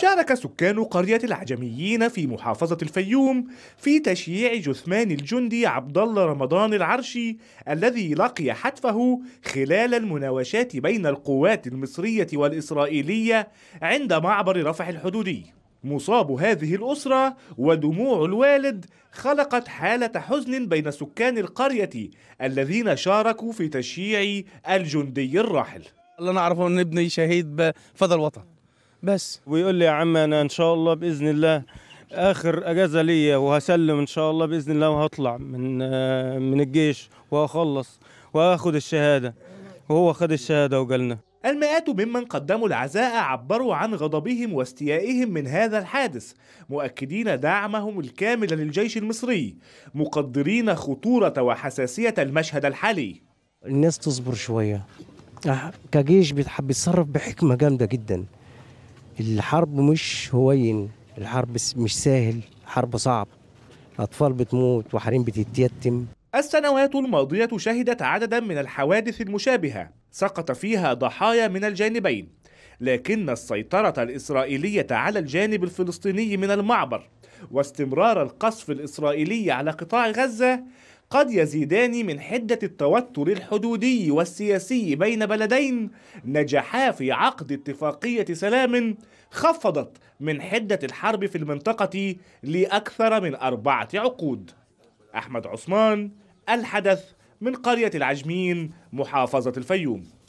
شارك سكان قرية العجميين في محافظة الفيوم في تشييع جثمان الجندي عبد الله رمضان العرشي الذي لقي حتفه خلال المناوشات بين القوات المصرية والإسرائيلية عند معبر رفح الحدودي. مصاب هذه الأسرة ودموع الوالد خلقت حالة حزن بين سكان القرية الذين شاركوا في تشييع الجندي الراحل. اللي نعرفه أن ابني شهيد بفضل الوطن. بس ويقول لي يا عم انا ان شاء الله باذن الله اخر اجازه ليا وهسلم ان شاء الله باذن الله وهطلع من آه، من الجيش وهخلص واخد الشهاده وهو خد الشهاده وجالنا المئات ممن قدموا العزاء عبروا عن غضبهم واستيائهم من هذا الحادث مؤكدين دعمهم الكامل للجيش المصري مقدرين خطورة وحساسية المشهد الحالي الناس تصبر شوية كجيش بيتصرف بحكمة جامدة جداً الحرب مش هوين الحرب مش سهل حرب صعب أطفال بتموت وحريم بتتيتم السنوات الماضية شهدت عددا من الحوادث المشابهة سقط فيها ضحايا من الجانبين لكن السيطرة الإسرائيلية على الجانب الفلسطيني من المعبر واستمرار القصف الإسرائيلي على قطاع غزة قد يزيدان من حدة التوتر الحدودي والسياسي بين بلدين نجحا في عقد اتفاقية سلام خفضت من حدة الحرب في المنطقة لأكثر من أربعة عقود أحمد عثمان الحدث من قرية العجمين محافظة الفيوم